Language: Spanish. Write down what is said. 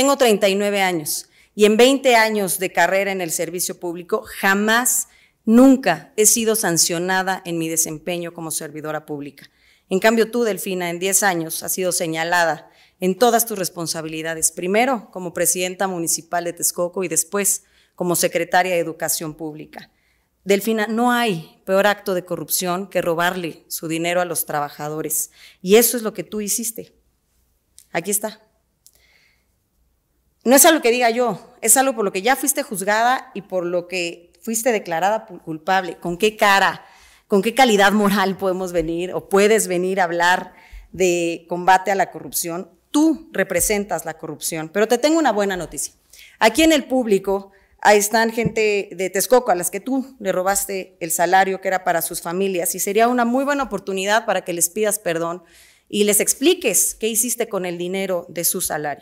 Tengo 39 años y en 20 años de carrera en el servicio público jamás, nunca he sido sancionada en mi desempeño como servidora pública. En cambio, tú, Delfina, en 10 años has sido señalada en todas tus responsabilidades, primero como presidenta municipal de Texcoco y después como secretaria de Educación Pública. Delfina, no hay peor acto de corrupción que robarle su dinero a los trabajadores. Y eso es lo que tú hiciste. Aquí está. No es algo que diga yo, es algo por lo que ya fuiste juzgada y por lo que fuiste declarada culpable. ¿Con qué cara, con qué calidad moral podemos venir o puedes venir a hablar de combate a la corrupción? Tú representas la corrupción, pero te tengo una buena noticia. Aquí en el público ahí están gente de Texcoco a las que tú le robaste el salario que era para sus familias y sería una muy buena oportunidad para que les pidas perdón y les expliques qué hiciste con el dinero de su salario.